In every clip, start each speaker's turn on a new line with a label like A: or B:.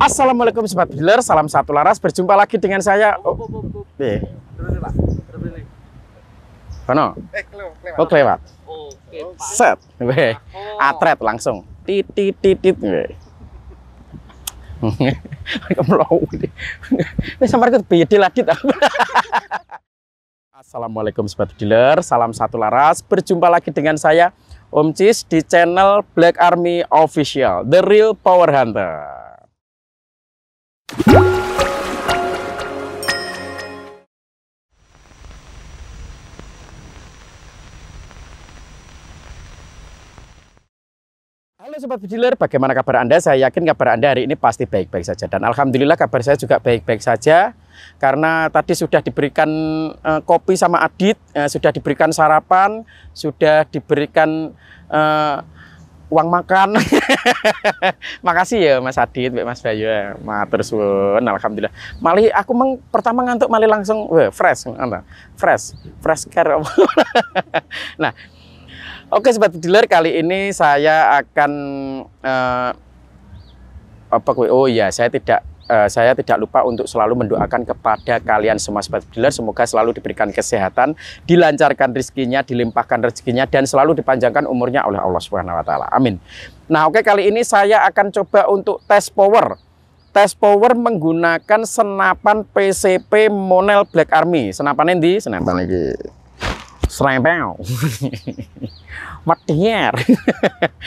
A: Assalamualaikum Sobat Dealer, salam satu laras, berjumpa lagi dengan saya. Oh, oh, oh, oh. Kono? Eh, oh, kelewat. Set. Weh. Oh. Atret langsung. Tit tit tit tit. Weh. Kemlau. Wis sampe ket piye diladit aku. Assalamualaikum Sobat Dealer, salam satu laras, berjumpa lagi dengan saya Om Cis di channel Black Army Official, The Real Power Hunter. Halo Sobat Bediler, bagaimana kabar Anda? Saya yakin kabar Anda hari ini pasti baik-baik saja. Dan Alhamdulillah kabar saya juga baik-baik saja. Karena tadi sudah diberikan e, kopi sama Adit, e, sudah diberikan sarapan, sudah diberikan e, uang makan. Makasih ya Mas Adit, Mas Bayu, eh, matur suwun, alhamdulillah. Mali aku meng, pertama ngantuk mali langsung weh, fresh, fresh, fresh care. nah, oke sobat dealer kali ini saya akan uh, apa kue? Oh iya, saya tidak Eh, saya tidak lupa untuk selalu mendoakan kepada kalian semua sobat dealer semoga selalu diberikan kesehatan, dilancarkan rezekinya, dilimpahkan rezekinya dan selalu dipanjangkan umurnya oleh Allah Subhanahu wa taala. Amin. Nah, oke okay, kali ini saya akan coba untuk tes power. Tes power menggunakan senapan PCP Monel Black Army. Senapan ini Senapan lagi. Serempel. Matiar.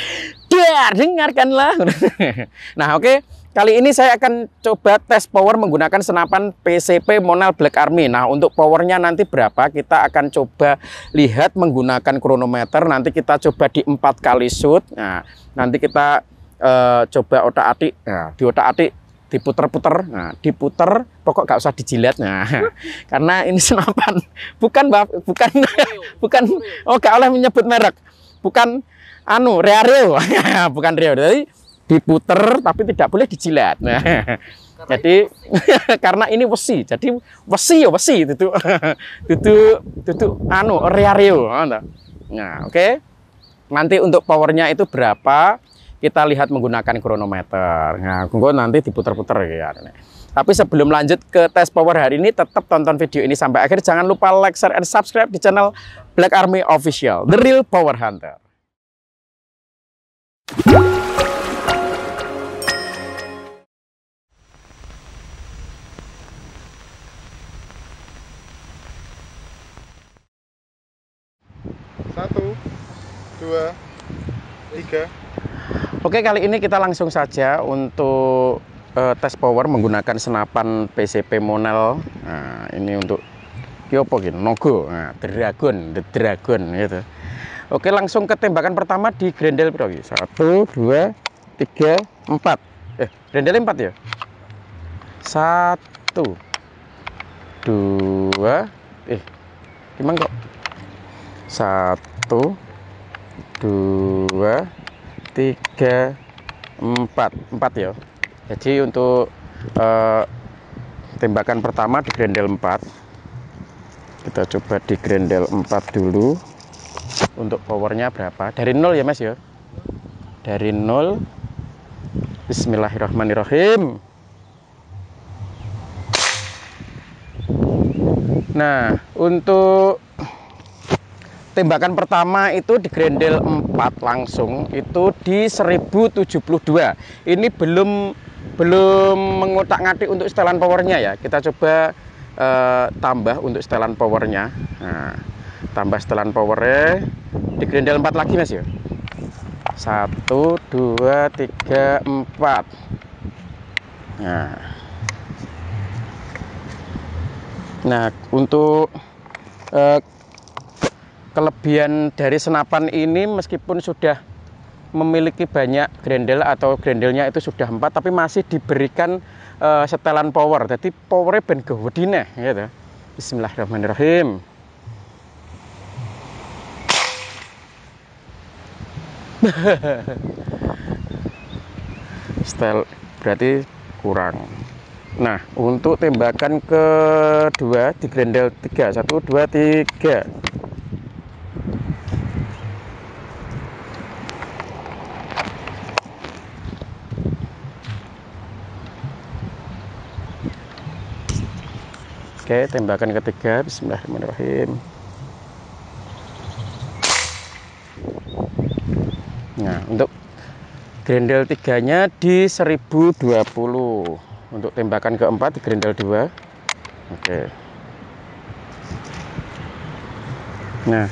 A: dengarkanlah. nah, oke. Okay. Kali ini saya akan coba tes power menggunakan senapan PCP Monal Black Army. Nah, untuk powernya nanti berapa kita akan coba lihat menggunakan kronometer. Nanti kita coba di empat kali shoot. Nah, nanti kita uh, coba otak-atik. Nah, di otak-atik diputer-puter, nah, diputer, pokok gak usah dijilat, nah, karena ini senapan, bukan bukan bukan, oh gak oleh menyebut merek, bukan anu Rio, bukan Rio, jadi diputer tapi tidak boleh dijilat. Nah, karena jadi karena ini besi, jadi besi ya besi itu itu itu anu reario. Nah, oke. Okay. Nanti untuk powernya itu berapa? Kita lihat menggunakan kronometer. Nah, gua nanti diputer-puter ya. Tapi sebelum lanjut ke tes power hari ini, tetap tonton video ini sampai akhir. Jangan lupa like, share, and subscribe di channel Black Army Official, The Real Power Hunter. satu dua tiga oke kali ini kita langsung saja untuk uh, tes power menggunakan senapan PCP Monel nah ini untuk kiopo gitu Nogo nah, Dragon The Dragon gitu oke langsung ke tembakan pertama di Grendel pro. satu dua tiga empat eh Grendel empat ya satu dua eh gimana kok satu satu dua tiga empat empat ya jadi untuk uh, tembakan pertama di grendel 4 kita coba di grendel 4 dulu untuk powernya berapa dari nol ya mas ya dari nol Bismillahirrahmanirrahim nah untuk tembakan pertama itu di grendel 4 langsung itu di 1072 ini belum belum mengotak ngatik untuk setelan powernya ya kita coba eh, tambah untuk setelan powernya nah, tambah setelan powernya di grendel 4 lagi mas ya 1 2 3 4 nah nah untuk eh, kelebihan dari senapan ini meskipun sudah memiliki banyak grendel atau grendelnya itu sudah empat tapi masih diberikan uh, setelan power jadi powernya ben gawedine gitu Bismillahirrahmanirrahim style berarti kurang nah untuk tembakan kedua di grendel 3 1 2 3 Oke, tembakan ketiga. Bismillahirrahmanirrahim. Nah, untuk grendel tiganya di 1020. Untuk tembakan keempat di grendel 2. Oke. Nah,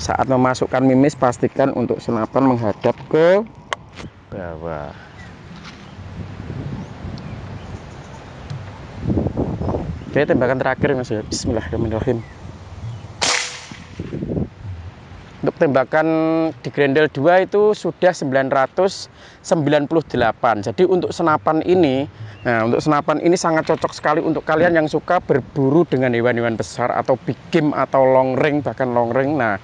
A: saat memasukkan mimis pastikan untuk senapan menghadap ke bawah. Oke, tembakan terakhir Mas ya. Bismillahirrahmanirrahim. Untuk tembakan di Grendel 2 itu sudah 998. Jadi untuk senapan ini, nah untuk senapan ini sangat cocok sekali untuk kalian yang suka berburu dengan hewan-hewan besar atau big game atau long ring bahkan long ring. Nah,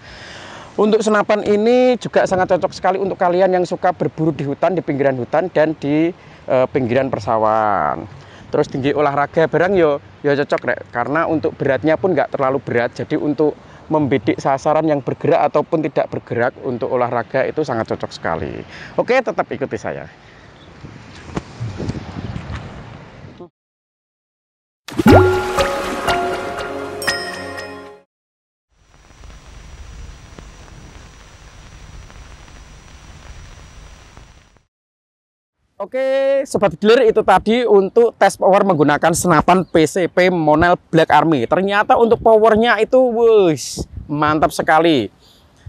A: untuk senapan ini juga sangat cocok sekali untuk kalian yang suka berburu di hutan, di pinggiran hutan dan di eh, pinggiran persawahan terus tinggi olahraga barang yo yo cocok rek karena untuk beratnya pun nggak terlalu berat jadi untuk membidik sasaran yang bergerak ataupun tidak bergerak untuk olahraga itu sangat cocok sekali oke tetap ikuti saya Oke, sobat dealer itu tadi untuk tes power menggunakan senapan PCP Monel Black Army. Ternyata untuk powernya itu wush, mantap sekali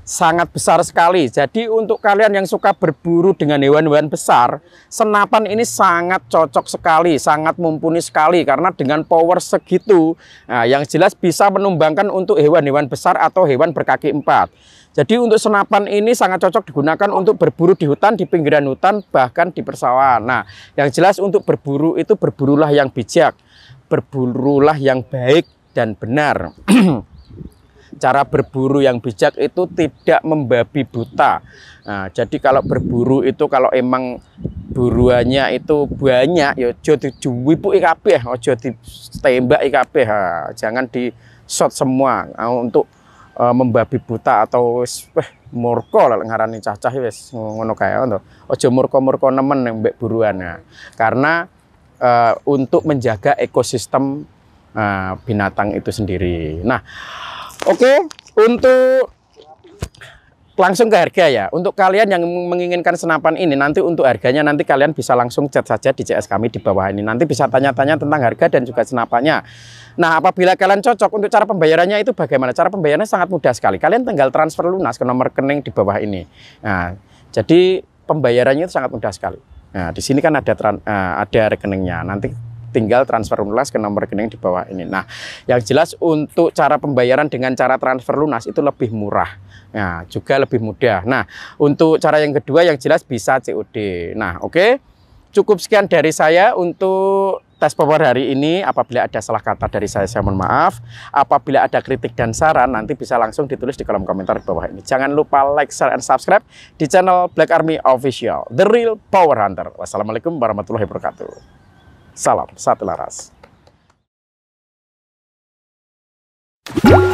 A: sangat besar sekali. Jadi untuk kalian yang suka berburu dengan hewan-hewan besar, senapan ini sangat cocok sekali, sangat mumpuni sekali karena dengan power segitu, nah, yang jelas bisa menumbangkan untuk hewan-hewan besar atau hewan berkaki empat. Jadi untuk senapan ini sangat cocok digunakan untuk berburu di hutan, di pinggiran hutan, bahkan di persawahan. Nah, yang jelas untuk berburu itu berburulah yang bijak, berburulah yang baik dan benar. cara berburu yang bijak itu tidak membabi buta. Nah, jadi kalau berburu itu kalau emang buruannya itu banyak ya ojo ya, kabeh, tembak ditembak ya, Jangan di shot semua nah, untuk uh, membabi buta atau wis weh murka lek ngarani cacah wis ngono kae to. Aja murka-murka nemen mbek buruan. ya. karena uh, untuk menjaga ekosistem uh, binatang itu sendiri. Nah, Oke, okay, untuk langsung ke harga ya. Untuk kalian yang menginginkan senapan ini nanti untuk harganya nanti kalian bisa langsung chat saja di CS kami di bawah ini. Nanti bisa tanya-tanya tentang harga dan juga senapannya. Nah, apabila kalian cocok untuk cara pembayarannya itu bagaimana? Cara pembayarannya sangat mudah sekali. Kalian tinggal transfer lunas ke nomor rekening di bawah ini. Nah, jadi pembayarannya itu sangat mudah sekali. Nah, di sini kan ada eh, ada rekeningnya. Nanti tinggal transfer lunas ke nomor rekening di bawah ini. Nah, yang jelas untuk cara pembayaran dengan cara transfer lunas itu lebih murah. Nah, juga lebih mudah. Nah, untuk cara yang kedua yang jelas bisa COD. Nah, oke. Okay. Cukup sekian dari saya untuk tes power hari ini. Apabila ada salah kata dari saya, saya mohon maaf. Apabila ada kritik dan saran, nanti bisa langsung ditulis di kolom komentar di bawah ini. Jangan lupa like, share, and subscribe di channel Black Army Official, The Real Power Hunter. Wassalamualaikum warahmatullahi wabarakatuh. Salam Satelaras. laras.